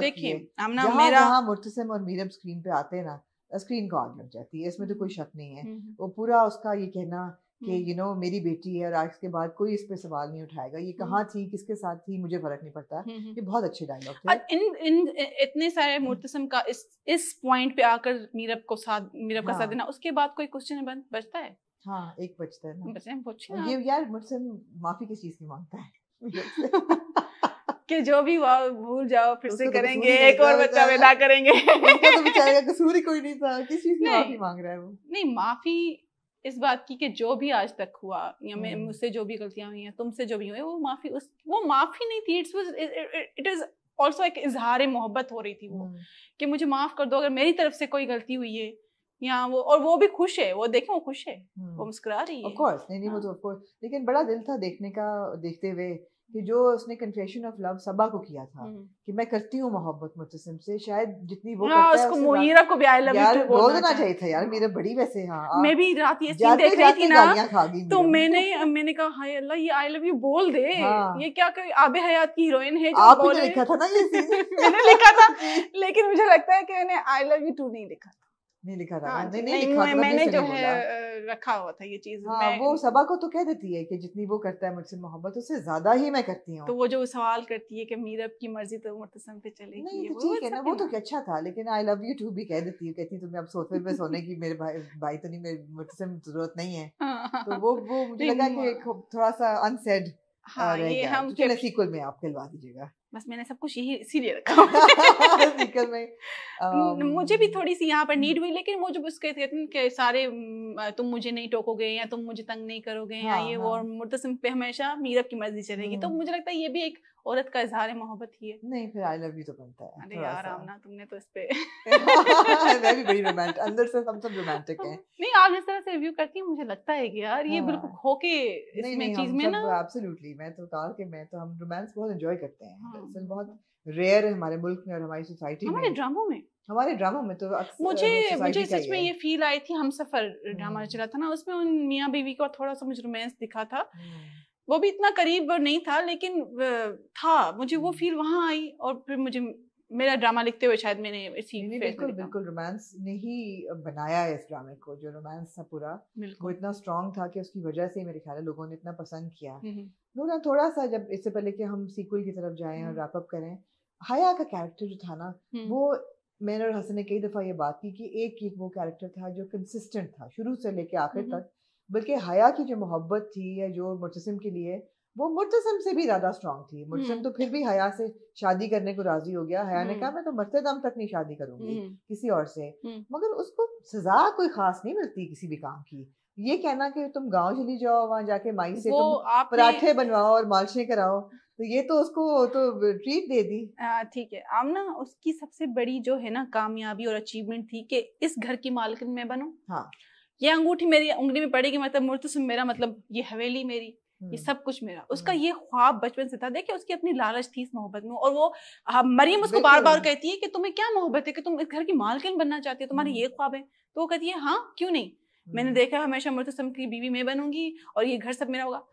देखिए मेरा मुर्तसम और मीरम स्क्रीन पे आते हैं ना स्क्रीन को लग जाती है इसमें तो कोई शक नहीं है हम्म, हम्म। वो पूरा उसका ये कहना कि यू हम्म। नो मेरी बेटी है और आज के बाद कोई इस पे सवाल नहीं उठाएगा ये कहाँ थी किसके साथ थी मुझे फर्क नहीं पड़ता ये बहुत अच्छे डायलॉग थे और इन इन इतने सारे मुर्तसम का इस इस पॉइंट पे आकर मीरब को साथ मीरब हाँ। का साथ हाँ। देना उसके बाद कोई क्वेश्चन बन बचता है हाँ एक बचता है ना ये यार मुर्तसम माफी किस चीज की मांगता है कि जो भी हुआ भूल जाओ फिर से तो करेंगे एक और बच्चा पैदा तो करेंगे कसूर ही कोई नहीं था किस चीज की माफी मांग रहा है वो नहीं माफी इस बात की कि जो भी आज तक हुआ या मैं हम्म। मुझसे जो भी गलतियां हुई हैं तुमसे जो भी हुई वो माफी उस वो माफी नहीं थी it's was it is also एक इजहार मोहब्बत हो रही थी वो हम्म। कि मुझे माफ कर दो अगर मेरी तरफ से कोई गलती हुई है या वो और वो भी खुश है वो देखें वो खुश है वो हम्म। मुस्कुरा रही है ऑफ कोर्स नहीं नहीं वो हाँ। तो ऑफ कोर्स लेकिन बड़ा दिल था देखने का देखते हुए कि जो उसने कन्फेशन ऑफ लव सबा को किया था हम्म। कि मैं करती हूँ मोहब्बत मुतसिम से शायद जितनी वो हाँ, करता उसको मोईरा को भी आई लव यू टू बोलना चाहिए था यार मेरा बड़ी वैसे हाँ मैं भी रात ये सीन देख रही थी ना तो मैंने मैंने कहा हाय अल्लाह ये आई लव यू बोल दे हाँ। ये क्या कोई आबे हयात की हीरोइन है जो बोल तो लिखा था ना ये सीन मैंने लिखा था लेकिन मुझे लगता है कि मैंने आई लव यू टू नहीं लिखा नहीं लिखा था हाँ, नहीं, नहीं नहीं, नहीं, नहीं, लिखा मैं, मतलब मैंने जो है रखा हुआ था ये चीज हाँ, मैं, वो सबा को तो कह देती है कि जितनी वो करता है मुझसे मोहब्बत उससे ज्यादा ही मैं करती हूँ तो वो जो सवाल करती है कि मीरब की मर्जी तो मुतसम पे चले नहीं तो ठीक है ना वो तो अच्छा था लेकिन आई लव यू टू भी कह देती है कहती तुम्हें अब सोफे पे सोने की मेरे भाई भाई तो नहीं मेरे मुतसम जरूरत नहीं है हाँ। तो वो वो मुझे लगा कि थोड़ा सा अनसेड हाँ ये हम सीक्वल तो में आप खिलवा दीजिएगा बस मैंने सब कुछ यही इसीलिए रखा um, में मुझे भी थोड़ी सी यहाँ पर नीड हम्म। हुई लेकिन मुझे उसके कहते सारे तुम मुझे नहीं टोकोगे या तुम मुझे तंग नहीं करोगे हाँ, या ये हाँ. वो और मुर्तसिम पे हमेशा मीरब की मर्जी चलेगी तो हम्म। मुझे लगता है ये भी एक औरत का इजहार मोहब्बत ही है नहीं फिर आई लव यू तो बनता है अरे यार आमना तुमने तो इस पे मैं भी बड़ी रोमांटिक अंदर से हम सब रोमांटिक हैं नहीं आप जिस तरह से रिव्यू करती हैं मुझे लगता है कि यार ये बिल्कुल हाँ। खो के इसमें चीज में ना एब्सोल्युटली मैं तो कहा कि मैं तो हम रोमांस बहुत एंजॉय करते हैं हाँ। दरअसल बहुत रेयर है हमारे मुल्क में और हमारी सोसाइटी में हमारे ड्रामों में हमारे ड्रामों में तो मुझे मुझे सच में ये फील आई थी हम सफर ड्रामा हम्म। चला था ना उसमें उन मियाँ बीवी का थोड़ा सा मुझे रोमांस दिखा था हम्म। वो भी इतना करीब नहीं था लेकिन था मुझे वो फील वहाँ आई और फिर मुझे मेरा ड्रामा लिखते हुए शायद मैंने इस इसी बिल्कुल बिल्कुल रोमांस ने ही बनाया है इस ड्रामे को जो रोमांस था पूरा वो इतना स्ट्रांग था कि उसकी वजह से मेरे ख्याल लोगों ने इतना पसंद किया नूरा थोड़ा सा जब इससे पहले कि हम सीक्वल की तरफ जाएं और रैपअप करें हया का कैरेक्टर जो था ना वो मैंने और हसन ने कई दफ़ा ये बात की कि एक एक वो कैरेक्टर था जो कंसिस्टेंट था शुरू से लेके आखिर तक बल्कि हया की जो मोहब्बत थी या जो मुतसम के लिए वो मुतसम से भी ज़्यादा स्ट्रांग थी हम्म। मुतसम तो फिर भी हया से शादी करने को राजी हो गया हया ने हम्म। कहा मैं तो मरते दम तक नहीं शादी करूंगी हम्म। किसी और से मगर उसको सजा कोई खास नहीं मिलती किसी भी काम की ये कहना कि तुम गांव चली जाओ वहां जाके माई से तुम पराठे बनवाओ और मालशे कराओ तो ये तो उसको तो ट्रीट दे दी ठीक है आम ना उसकी सबसे बड़ी जो है ना कामयाबी और अचीवमेंट थी कि इस घर की मालकिन में बनू हाँ ये अंगूठी मेरी उंगली में पड़ेगी मतलब मुर्तसम तो मेरा मतलब ये हवेली मेरी ये हम्म। सब कुछ मेरा हम्म। उसका ये ख्वाब बचपन से था देखिए उसकी अपनी लालच थी इस मोहब्बत में और वो मरीम उसको बार बार कहती है कि तुम्हें क्या मोहब्बत है कि तुम इस घर की मालकिन बनना चाहती हो तुम्हारे हम्म। ये ख्वाब है तो वो कहती है हाँ क्यों नहीं मैंने देखा हमेशा मुर्तसम की बीवी मैं बनूंगी और ये घर सब मेरा होगा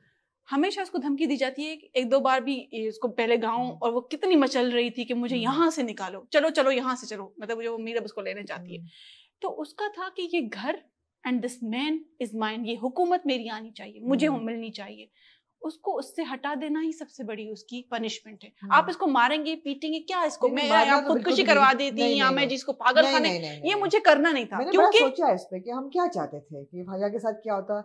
हमेशा उसको धमकी दी जाती है एक दो बार भी उसको पहले गाँव और वो कितनी मचल रही थी कि मुझे यहाँ से निकालो चलो चलो यहाँ से चलो मतलब जो मीरब उसको लेने जाती है तो उसका था कि ये घर and this man is mind ये हुकूमत मेरी आनी चाहिए मुझे वो hmm. मिलनी चाहिए उसको उससे हटा देना ही सबसे बड़ी उसकी पनिशमेंट है hmm. आप इसको मारेंगे पीटेंगे क्या इसको मैं आप तो खुदकुशी करवा देती या मैं जिसको पागल खाने ये मुझे करना नहीं था क्योंकि सोचा इस पे कि हम क्या चाहते थे कि भैया के साथ क्या होता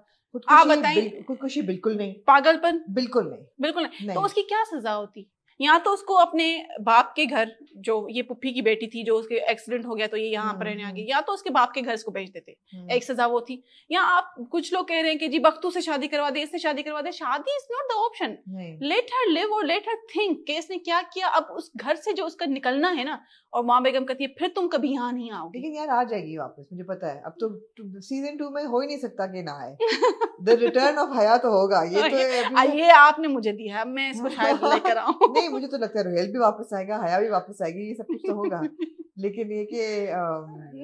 आप बताइए खुदकुशी बिल्कुल नहीं पागलपन बिल्कुल नहीं बिल्कुल नहीं तो उसकी क्या सजा होती या तो उसको अपने बाप के घर जो ये पुप्पी की बेटी थी जो उसके एक्सीडेंट हो गया तो ये यहाँ पर रहने आ हम्म, गई हम्म। या तो उसके बाप के घर इसको भेज देते हम्म। एक सजा वो थी या आप कुछ लोग कह रहे हैं कि जी बख्तू से शादी करवा दे इससे शादी करवा दे शादी is not the option let her live और लेट हर थिंक कि इसने क्या किया अब उस घर से जो उसका निकलना है ना और माँ बेगम कहती है फिर तुम कभी यहाँ नहीं आओगे लेकिन यार आ जाएगी वापस मुझे पता है अब तो सीजन टू में हो ही नहीं सकता कि ना आए द रिटर्न ऑफ हया तो होगा ये तो ये आपने मुझे दिया मैं इसको शायद लेकर आऊँ नहीं मुझे तो लगता है रोहेल भी वापस आएगा हया भी वापस आएगी ये सब कुछ तो होगा लेकिन ये कि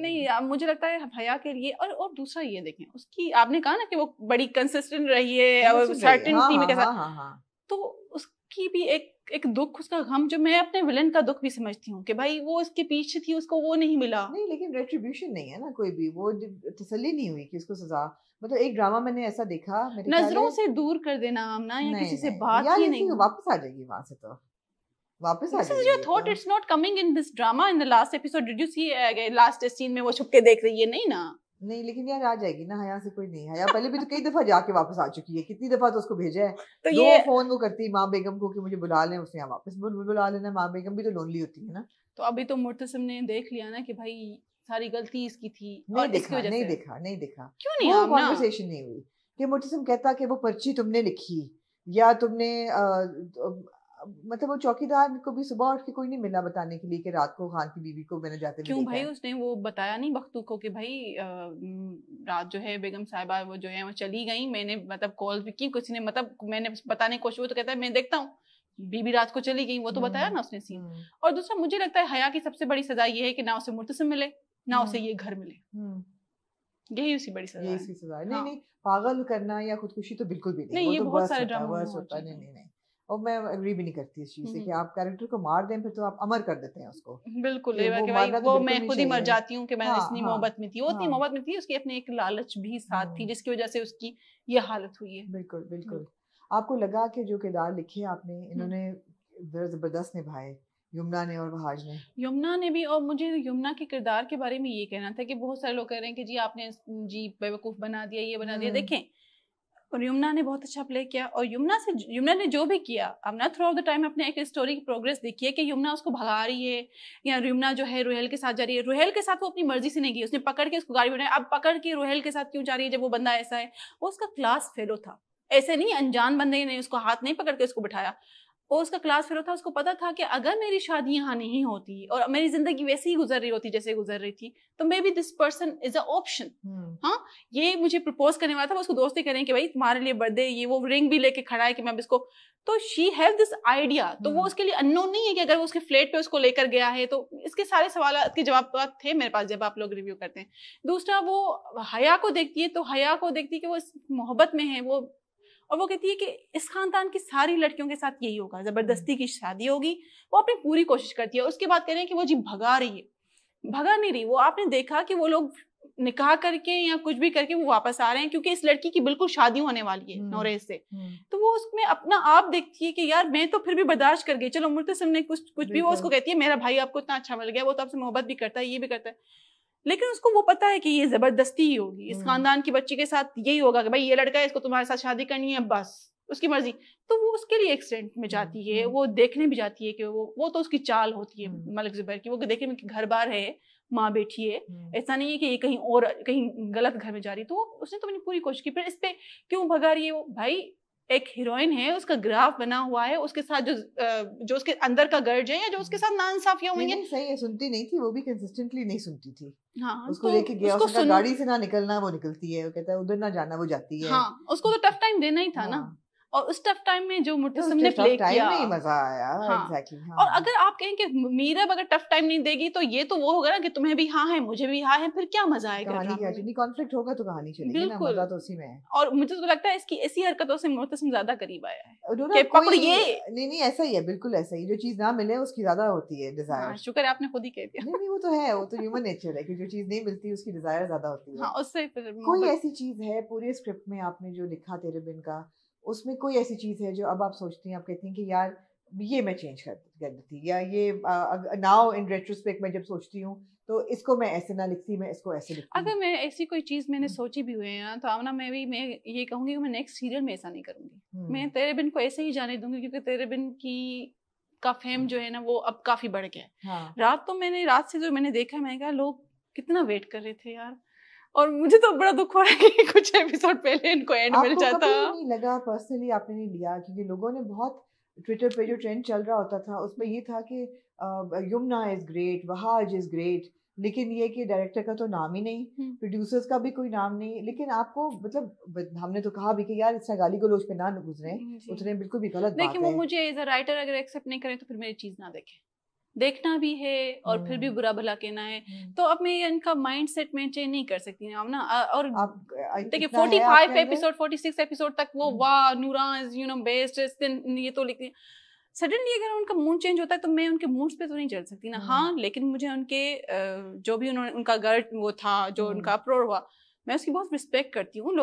नहीं मुझे लगता है हया के लिए और और दूसरा ये देखें उसकी आपने कहा ना कि वो बड़ी कंसिस्टेंट रही है सर्टेन टीम के साथ तो उसकी भी एक एक दुख उसका गम जो मैं अपने विलन का दुख भी समझती हूँ कि भाई वो इसके पीछे थी उसको वो नहीं मिला नहीं लेकिन रेट्रीब्यूशन नहीं है ना कोई भी वो तसली नहीं हुई कि उसको सजा मतलब एक ड्रामा मैंने ऐसा देखा नजरों से दूर कर देना आमना या किसी से बात ही नहीं वापस आ जाएगी वहां से तो वापस आ गई your thought it's not coming in this drama in the last episode did you see last scene में वो छुप के देख रही है नहीं ना नहीं लेकिन यार आ जाएगी ना यहाँ से कोई नहीं है हया पहले भी तो कई दफा जाके वापस आ चुकी है कितनी दफा तो उसको भेजा है तो दो ये फोन वो करती है माँ बेगम को कि मुझे बुला लें उसने वापस बुला लेना माँ बेगम भी तो लोनली होती है ना तो अभी तो मुर्तसिम ने देख लिया ना कि भाई सारी गलती इसकी थी नहीं देखा नहीं देखा नहीं देखा क्यों नहीं कॉन्वर्सेशन नहीं हुई कि मुर्तसिम कहता कि वो पर्ची तुमने लिखी या तुमने मतलब वो चौकीदार को भी सुबह उठ के कोई नहीं मिला बताने के लिए कि रात को खान की बीवी को मैंने जाते क्यों भाई उसने वो बताया नहीं बख्तू को कि भाई रात जो है बेगम साहिबा वो जो है वो चली गई मैंने मतलब कॉल भी की किसी ने मतलब मैंने बताने की कोशिश तो कहता है मैं देखता हूँ बीबी रात को चली गई वो तो बताया हम्म। ना उसने सीन हम्म। और दूसरा मुझे लगता है हया की सबसे बड़ी सजा ये है कि ना उसे मुर्तसम मिले ना उसे हम्म। ये घर मिले यही उसी बड़ी सजा यही उसकी सजा नहीं हाँ। नहीं पागल करना या खुदकुशी तो बिल्कुल भी नहीं ये तो बहुत सारे ड्रामा होता है नहीं नहीं और मैं एग्री भी नहीं करती इस चीज से कि आप कैरेक्टर को मार दें फिर तो आप अमर कर देते हैं उसको बिल्कुल वो, कि भाई, वो मैं खुद ही मर जाती हूँ कि मैं हाँ, इतनी हाँ, मोहब्बत में थी वो इतनी हाँ, मोहब्बत में थी उसकी अपने एक लालच भी साथ थी हाँ। जिसकी वजह से उसकी ये हालत हुई है बिल्कुल बिल्कुल आपको लगा कि जो किरदार लिखे आपने इन्होंने जबरदस्त निभाए यमुना ने और बहाज ने यमुना ने भी और मुझे यमुना के किरदार के बारे में ये कहना था कि बहुत सारे लोग कह रहे हैं कि जी आपने जी बेवकूफ़ बना दिया ये बना दिया देखें और यमुना ने बहुत अच्छा प्ले किया और यमुना से यमुना ने जो भी किया अब ना थ्रू ऑफ द टाइम अपने एक स्टोरी की प्रोग्रेस देखी है कि यमुना उसको भगा रही है या यमुना जो है रोहेल के साथ जा रही है रोहेल के साथ वो अपनी मर्जी से नहीं गई उसने पकड़ के उसको गाड़ी बनाया अब पकड़ के रोहेल के साथ क्यों जा रही है जब वो बंदा ऐसा है वो उसका क्लास फेलो था ऐसे नहीं अनजान बंदे ने उसको हाथ नहीं पकड़ के उसको बिठाया और उसका क्लास फेलो था उसको पता था कि अगर मेरी शादी यहाँ नहीं होती और मेरी जिंदगी वैसे ही गुजर रही होती जैसे गुजर रही थी तो maybe this person is a option हाँ ये मुझे प्रपोज करने वाला था उसको दोस्ती करें कि भाई तुम्हारे लिए बर्थडे ये वो रिंग भी लेके खड़ा है कि मैं इसको तो शी हैव दिस आइडिया तो वो हम्म। उसके लिए अननोन नहीं है कि अगर वो उसके फ्लेट पे उसको लेकर गया है तो इसके सारे सवाल के जवाब तो थे मेरे पास जब आप लोग रिव्यू करते हैं दूसरा वो हया को देखती है तो हया को देखती है कि वो मोहब्बत में है वो और वो कहती है कि इस खानदान की सारी लड़कियों के साथ यही होगा ज़बरदस्ती हम्म। की शादी होगी वो अपनी पूरी कोशिश करती है उसके बाद कह रहे हैं कि वो जी भगा रही है भगा नहीं रही वो आपने देखा कि वो लोग निकाह करके या कुछ भी करके वो वापस आ रहे हैं क्योंकि इस लड़की की बिल्कुल शादी होने वाली है हम्म, नौरेज से हम्म। तो वो उसमें अपना आप देखती है कि यार मैं तो फिर भी बर्दाश्त कर गई चलो मुर्तसम ने कुछ कुछ भी वो उसको कहती है मेरा भाई आपको इतना अच्छा मिल गया वो तो आपसे मोहब्बत भी करता है ये भी करता है लेकिन उसको वो पता है कि ये जबरदस्ती ही होगी इस हम्म। खानदान की बच्ची के साथ यही होगा कि भाई ये लड़का है इसको तुम्हारे साथ शादी करनी है बस उसकी मर्जी तो वो उसके लिए एक्सीडेंट में जाती है हम्म। वो देखने भी जाती है कि वो वो तो उसकी चाल होती है हम्म। मलिक जुबैर की वो देखने में घर बार है माँ बैठी है ऐसा नहीं है कि ये कहीं और कहीं गलत घर में जा रही तो उसने तो अपनी पूरी कोशिश की फिर इस पर क्यों भगा रही है वो भाई एक हीरोइन है उसका ग्राफ बना हुआ है उसके साथ जो जो उसके अंदर का गर्ज है या जो उसके साथ नाइंसाफियां हुई हैं सही है सुनती नहीं थी वो भी कंसिस्टेंटली नहीं सुनती थी हाँ, उसको तो, लेके गया उसको सुन... गाड़ी से ना निकलना वो निकलती है वो कहता है उधर ना जाना वो जाती है हाँ, उसको तो टफ टाइम देना ही था हाँ, ना और उस टफ टाइम में जो मुर्तिसम ने प्ले किया में मजा आया हाँ। exactly, हाँ। और अगर आप कहें कि मीरब अगर टफ टाइम नहीं देगी तो ये तो वो होगा ना कि तुम्हें भी हाँ है मुझे भी हाँ है फिर क्या मजा आएगा कॉन्फ्लिक्ट होगा तो कहानी चलेगी बिल्कुल मजा तो उसी में है और मुझे तो लगता है इसकी ऐसी हरकतों से मुर्तिसम ज्यादा करीब आया है ये नहीं नहीं ऐसा ही है बिल्कुल ऐसा ही जो चीज ना मिले उसकी ज्यादा होती है डिजायर हाँ, शुक्र आपने खुद ही कह दिया नहीं वो तो है वो तो ह्यूमन नेचर है कि जो चीज नहीं मिलती उसकी डिजायर ज्यादा होती है हाँ, उससे कोई ऐसी चीज है पूरे स्क्रिप्ट में आपने जो लिखा तेरे बिन का उसमें कोई ऐसी चीज़ है जो अब आप सोचती हैं आप कहती हैं कि यार ये मैं चेंज कर कर देती या ये नाउ इन रेट्रोस्पेक्ट मैं जब सोचती हूँ तो इसको मैं ऐसे ना लिखती मैं इसको ऐसे लिखती अगर मैं ऐसी कोई चीज़ मैंने सोची भी हुई है ना तो ना मैं भी मैं ये कहूँगी कि मैं नेक्स्ट सीरियल में ऐसा नहीं करूँगी हम्म। मैं तेरे बिन को ऐसे ही जाने दूंगी क्योंकि तेरे बिन की का फेम जो है ना वो अब काफ़ी बढ़ गया है हाँ। रात तो मैंने रात से जो मैंने देखा है मैंने कहा लोग कितना वेट कर रहे थे यार और मुझे तो बड़ा दुख हो रहा है कि कुछ एपिसोड पहले इनको एंड मिल जाता नहीं लगा पर्सनली आपने नहीं लिया क्योंकि लोगों ने बहुत ट्विटर पे जो ट्रेंड चल रहा होता था उसमें ये था कि Yamuna is great Wahaj is great लेकिन ये कि डायरेक्टर का तो नाम ही नहीं प्रोड्यूसर्स हम्म। का भी कोई नाम नहीं लेकिन आपको मतलब हमने तो कहा भी कि यार इतना गाली गलोच पे ना गुजरे उतने बिल्कुल भी गलत देखिए वो मुझे एज अ राइटर अगर एक्सेप्ट नहीं करें तो फिर मेरी चीज़ ना देखें देखना भी है और फिर भी हम्म। बुरा भला कहना है हम्म। तो अब मैं इनका माइंड सेट चेंज नहीं कर सकती हूँ ना और देखिए फोर्टी एपिसोड फोर्टी एपिसोड तक वो हम्म। वाह नूरा इज यू नो बेस्ट ये तो लिखती है सडनली अगर उनका मूड चेंज होता है तो मैं उनके मूड्स पे तो नहीं चल सकती ना हाँ लेकिन मुझे उनके जो भी उन्होंने उनका गर्ड वो था जो उनका अप्रोर हुआ मैं उसकी बहुत रिस्पेक्ट करती हूँ